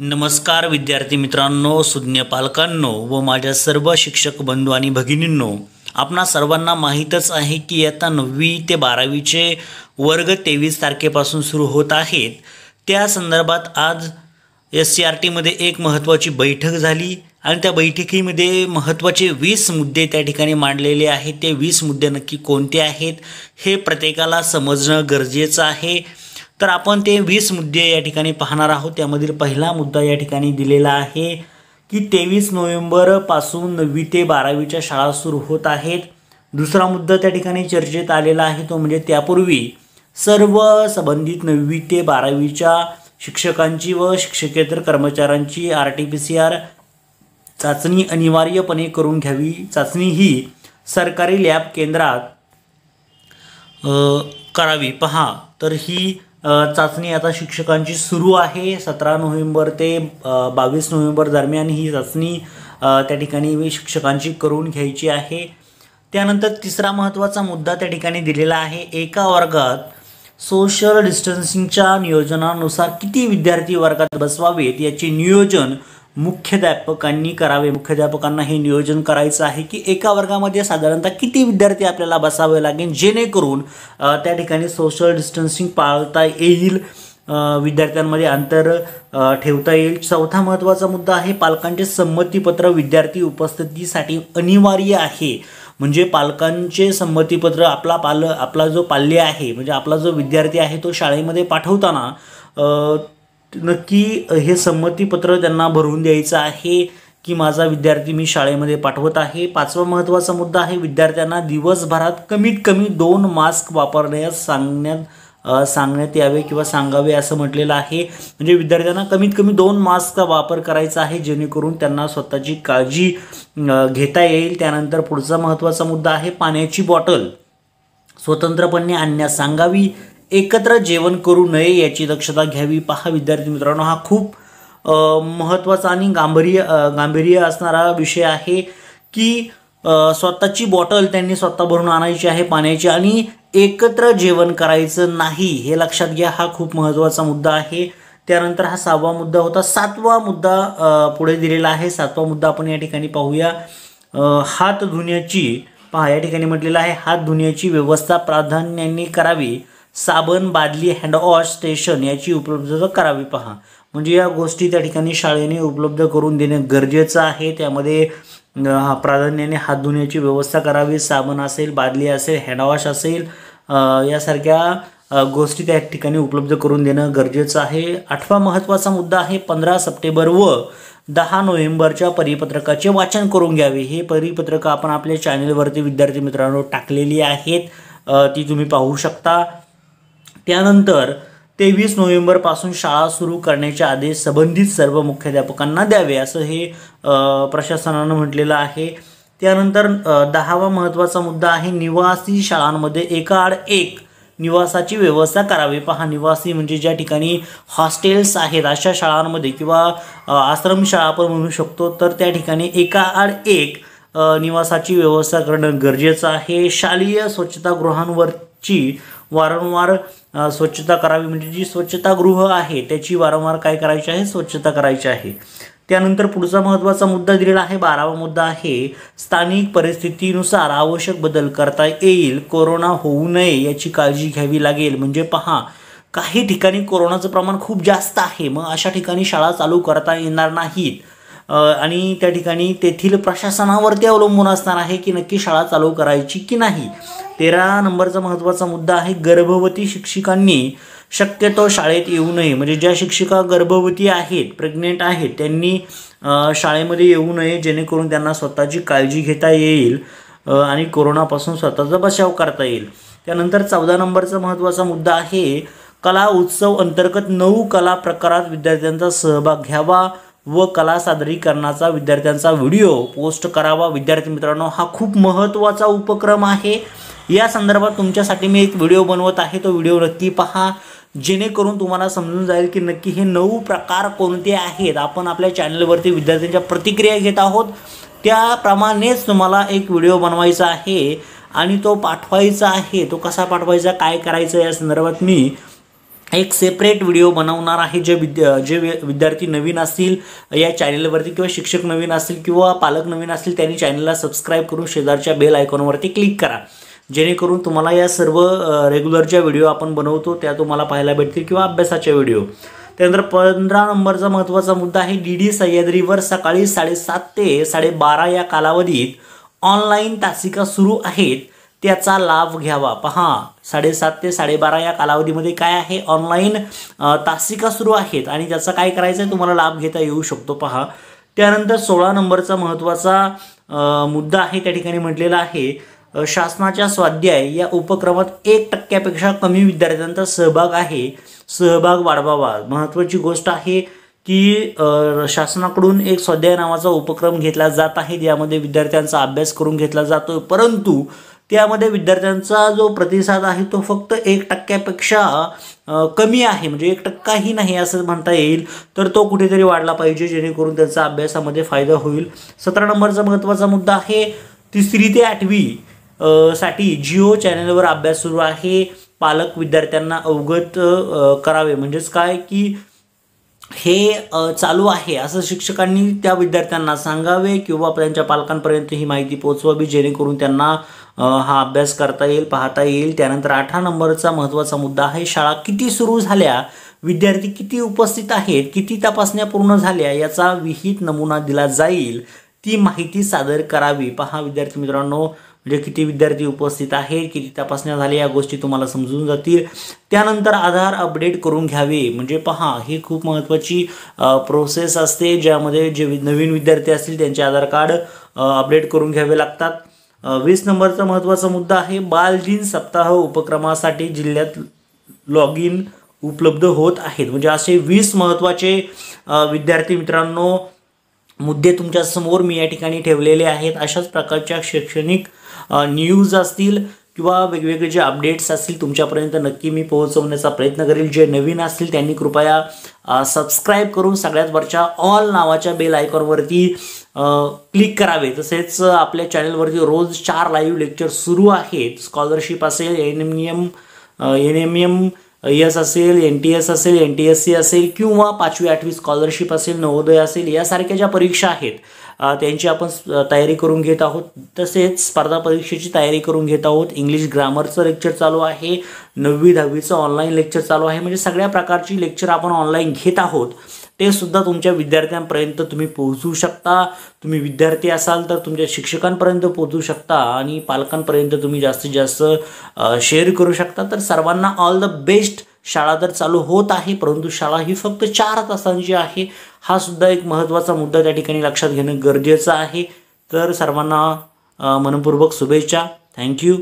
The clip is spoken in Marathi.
नमस्कार विद्यार्थी मित्रांनो सुज्ञ पालकांनो व माझ्या सर्व शिक्षक बंधू आणि भगिनींनो आपणा सर्वांना माहीतच आहे की आता नववी ते बारावीचे वर्ग तेवीस तारखेपासून सुरू होत आहेत त्या संदर्भात आज एस सी आर टीमध्ये एक महत्त्वाची बैठक झाली आणि त्या बैठकीमध्ये महत्त्वाचे वीस मुद्दे त्या ठिकाणी मांडलेले आहेत ते वीस मुद्दे नक्की कोणते आहेत हे प्रत्येकाला समजणं गरजेचं आहे तर आपण ते वीस मुद्दे या ठिकाणी पाहणार आहोत त्यामधील पहिला मुद्दा या ठिकाणी दिलेला आहे की तेवीस नोव्हेंबरपासून नववी ते बारावीच्या शाळा सुरू होत आहेत दुसरा मुद्दा त्या ठिकाणी चर्चेत आलेला आहे तो म्हणजे त्यापूर्वी सर्व संबंधित नववी ते बारावीच्या शिक्षकांची व शिक्षकेतर कर्मचाऱ्यांची R T P C R चाचणी अनिवार्यपणे करून घ्यावी चाचणी ही सरकारी लॅब केंद्रात करावी पहा तर ही चाचणी आता शिक्षकांची सुरू आहे सतरा नोव्हेंबर ते बावीस नोव्हेंबर दरम्यान ही चाचणी त्या ठिकाणी शिक्षकांची करून घ्यायची आहे त्यानंतर तिसरा महत्त्वाचा मुद्दा त्या ठिकाणी दिलेला आहे एका वर्गात सोशल डिस्टन्सिंगच्या नियोजनानुसार किती विद्यार्थी वर्गात बसवावेत याचे नियोजन मुख्याध्यापकांनी करावे मुख्याध्यापकांना हे नियोजन करायचं आहे की एका वर्गामध्ये साधारणतः किती विद्यार्थी आपल्याला बसावे लागेल जेणेकरून त्या ठिकाणी सोशल डिस्टन्सिंग पाळता येईल विद्यार्थ्यांमध्ये अंतर ठेवता येईल चौथा महत्त्वाचा मुद्दा आहे पालकांचे संमतीपत्र विद्यार्थी उपस्थितीसाठी अनिवार्य आहे म्हणजे पालकांचे संमतीपत्र आपला पाल आपला जो पाल्य आहे म्हणजे आपला जो विद्यार्थी आहे तो शाळेमध्ये पाठवताना नक्की हे संमतीपत्र त्यांना भरून द्यायचं आहे की माझा विद्यार्थी मी शाळेमध्ये पाठवत आहे पाचवा महत्त्वाचा मुद्दा आहे विद्यार्थ्यांना दिवसभरात कमीत कमी दोन मास्क वापरण्यास सांगण्यात सांगण्यात यावे किंवा सांगावे असं म्हटलेलं आहे म्हणजे विद्यार्थ्यांना कमीत कमी दोन मास्कचा वापर करायचा आहे जेणेकरून त्यांना स्वतःची काळजी घेता येईल त्यानंतर पुढचा महत्त्वाचा मुद्दा आहे पाण्याची बॉटल स्वतंत्रपणे आणण्यास सांगावी एकत्र जेवण करू नये याची दक्षता घ्यावी पहा विद्यार्थी मित्रांनो हा खूप महत्त्वाचा आणि गांभीर्य गांभीर्य असणारा विषय आहे की स्वतःची बॉटल त्यांनी स्वतः भरून आणायची आहे पाण्याची आणि एकत्र जेवण करायचं नाही हे लक्षात घ्या हा खूप महत्त्वाचा मुद्दा आहे त्यानंतर हा सहावा मुद्दा होता सातवा मुद्दा पुढे दिलेला आहे सातवा मुद्दा आपण या ठिकाणी पाहूया हात धुण्याची पहा या ठिकाणी म्हटलेलं आहे हात धुण्याची व्यवस्था प्राधान्याने करावी साबण बादली हँडवॉश स्टेशन याची उपलब्धता करावी पहा म्हणजे या गोष्टी त्या ठिकाणी शाळेने उपलब्ध करून देणे गरजेचं आहे त्यामध्ये प्राधान्याने हात धुण्याची व्यवस्था करावी साबण असेल बादली असेल हँडवॉश असेल यासारख्या गोष्टी त्या ठिकाणी उपलब्ध करून देणं गरजेचं आहे आठवा महत्त्वाचा मुद्दा आहे पंधरा सप्टेंबर व दहा नोव्हेंबरच्या परिपत्रकाचे वाचन करून घ्यावे हे परिपत्रक आपण आपल्या चॅनेलवरती विद्यार्थी मित्रांनो टाकलेली आहेत ती तुम्ही पाहू शकता त्यानंतर तेवीस नोव्हेंबरपासून शाळा सुरू करण्याचे आदेश संबंधित सर्व मुख्याध्यापकांना द्यावे असं हे प्रशासनानं म्हटलेलं आहे त्यानंतर दहावा महत्त्वाचा मुद्दा आहे निवासी शाळांमध्ये एका आड एक निवासाची व्यवस्था करावी पहा निवासी म्हणजे ज्या ठिकाणी हॉस्टेल्स आहेत अशा शाळांमध्ये किंवा आश्रमशाळा आपण म्हणू शकतो तर त्या ठिकाणी एका आड एक निवासाची व्यवस्था करणं गरजेचं आहे शालेय स्वच्छतागृहांवरची वारंवार स्वच्छता करावी म्हणजे जी स्वच्छतागृह आहे त्याची वारंवार काय करायची आहे स्वच्छता करायची आहे त्यानंतर पुढचा महत्त्वाचा मुद्दा दिलेला आहे बारावा मुद्दा आहे स्थानिक परिस्थितीनुसार आवश्यक बदल करता येईल कोरोना होऊ नये याची काळजी घ्यावी लागेल म्हणजे पहा काही ठिकाणी कोरोनाचं प्रमाण खूप जास्त आहे मग अशा ठिकाणी शाळा चालू करता येणार नाहीत आणि त्या ठिकाणी तेथील प्रशासनावरती अवलंबून असणार आहे की नक्की शाळा चालू करायची की नाही तेरा नंबरचा महत्त्वाचा मुद्दा आहे गर्भवती शिक्षिकांनी शक्यतो शाळेत येऊ नये म्हणजे ज्या शिक्षिका गर्भवती आहेत प्रेग्नेंट आहेत त्यांनी शाळेमध्ये येऊ नये जेणेकरून त्यांना स्वतःची काळजी घेता येईल आणि कोरोनापासून स्वतःचा बचाव करता येईल त्यानंतर चौदा नंबरचा महत्त्वाचा मुद्दा आहे कला उत्सव अंतर्गत नऊ कला प्रकारात विद्यार्थ्यांचा सहभाग घ्यावा व कला सादरीकरणाचा विद्यार्थ्यांचा व्हिडिओ पोस्ट करावा विद्यार्थी मित्रांनो हा खूप महत्त्वाचा उपक्रम आहे या संदर्भात तुमच्यासाठी मी एक व्हिडिओ बनवत आहे तो व्हिडिओ नक्की पहा जेणेकरून तुम्हाला समजून जाईल की नक्की हे नऊ प्रकार कोणते आहेत आपण आपल्या चॅनलवरती विद्यार्थ्यांच्या प्रतिक्रिया घेत आहोत त्याप्रमाणेच तुम्हाला एक व्हिडिओ बनवायचा आहे आणि तो पाठवायचा आहे तो कसा पाठवायचा काय करायचं या संदर्भात मी एक सेपरेट व्हिडिओ बनवणार आहे जे विद्या जे विद्यार्थी नवीन असतील या चॅनलवरती किंवा शिक्षक नवीन असतील किंवा पालक नवीन असतील त्यांनी चॅनलला सबस्क्राईब करून शेजारच्या बेल आयकॉनवरती क्लिक करा जेणेकरून तुम्हाला या सर्व रेग्युलरच्या व्हिडिओ आपण बनवतो त्या तुम्हाला पाहायला भेटतील किंवा अभ्यासाच्या व्हिडिओ त्यानंतर पंधरा नंबरचा महत्त्वाचा मुद्दा आहे डी डी सह्याद्रीवर सकाळी साडेसात ते साडेबारा या कालावधीत ऑनलाईन तासिका सुरू आहेत त्याचा लाभ घ्यावा पहा साडेसात ते साडेबारा या कालावधीमध्ये काय आहे ऑनलाईन तासिका सुरू आहेत आणि त्याचा काय करायचं आहे तुम्हाला लाभ घेता येऊ शकतो पहा त्यानंतर सोळा नंबरचा महत्त्वाचा मुद्दा आहे त्या ठिकाणी म्हटलेला आहे शासनाच्या स्वाध्याय या उपक्रमात एक टक्क्यापेक्षा कमी विद्यार्थ्यांचा सहभाग आहे सहभाग वाढवावा महत्त्वाची गोष्ट आहे की शासनाकडून एक स्वाध्याय नावाचा उपक्रम घेतला जात आहे ज्यामध्ये विद्यार्थ्यांचा अभ्यास करून घेतला जातो परंतु त्यामध्ये विद्यार्थ्यांचा जो प्रतिसाद आहे तो फक्त एक टक्क्यापेक्षा कमी आहे म्हणजे एक टक्काही नाही असं म्हणता येईल तर तो कुठेतरी वाढला पाहिजे जेणेकरून त्यांचा अभ्यासामध्ये फायदा होईल सतरा नंबरचा महत्त्वाचा मुद्दा आहे तिसरी ते आठवी साठी जिओ चॅनलवर अभ्यास सुरू आहे पालक विद्यार्थ्यांना अवगत करावे म्हणजेच काय की हे चालू आहे असं शिक्षकांनी त्या विद्यार्थ्यांना सांगावे किंवा त्यांच्या पालकांपर्यंत ही माहिती पोचवावी जेणेकरून त्यांना हा अभ्यास करता येईल पाहता येईल त्यानंतर अठरा नंबरचा महत्त्वाचा मुद्दा आहे शाळा किती सुरू झाल्या विद्यार्थी किती उपस्थित आहेत किती तपासण्या पूर्ण झाल्या याचा विहित नमुना दिला जाईल ती माहिती सादर करावी पहा विद्यार्थी मित्रांनो म्हणजे किती विद्यार्थी उपस्थित आहेत किती तपासण्या झाल्या या गोष्टी तुम्हाला समजून जातील त्यानंतर आधार अपडेट करून घ्यावे म्हणजे पहा ही खूप महत्त्वाची प्रोसेस असते ज्यामध्ये जे नवीन विद्यार्थी असतील त्यांचे आधार कार्ड अपडेट करून घ्यावे लागतात वीस नंबरचा महत्त्वाचा मुद्दा आहे बालदिन सप्ताह उपक्रमासाठी जिल्ह्यात लॉग इन उपलब्ध होत आहेत म्हणजे असे वीस महत्त्वाचे विद्यार्थी मित्रांनो मुद्दे तुमच्यासमोर मी या ठिकाणी ठेवलेले आहेत अशाच प्रकारच्या शैक्षणिक न्यूज असतील किंवा वेगवेगळे जे अपडेट्स असतील तुमच्यापर्यंत नक्की मी पोहोचवण्याचा प्रयत्न करेल जे नवीन असतील त्यांनी कृपया सबस्क्राईब करून सगळ्यात वरच्या ऑल नावाच्या बेल आयकॉनवरती क्लिक करावे तसेच आपल्या चॅनलवरती रोज चार लाईव्ह लेक्चर सुरू आहेत स्कॉलरशिप असेल N M N M M S असेल एन टी एस असेल एन टी एस सी असेल किंवा पाचवी आठवी स्कॉलरशिप असेल नवोदय असेल यासारख्या ज्या परीक्षा आहेत त्यांची आपण तयारी करून घेत आहोत तसेच स्पर्धा परीक्षेची तयारी करून घेत आहोत इंग्लिश ग्रामरचं लेक्चर चालू आहे नववी दहावीचं ऑनलाईन लेक्चर चालू आहे म्हणजे सगळ्या प्रकारची लेक्चर आपण ऑनलाईन घेत आहोत ते सुद्धा तुमच्या विद्यार्थ्यांपर्यंत तुम्ही पोहोचू शकता तुम्ही विद्यार्थी असाल तर तुमच्या शिक्षकांपर्यंत पोहोचू शकता आणि पालकांपर्यंत तुम्ही जास्तीत जास्त शेअर करू शकता तर सर्वांना ऑल द बेस्ट शाळा तर चालू होत आहे परंतु शाळा ही फक्त चार तासांची आहे हा सुद्धा एक महत्त्वाचा मुद्दा त्या ठिकाणी लक्षात घेणं गरजेचं आहे तर सर्वांना मनपूर्वक शुभेच्छा थँक्यू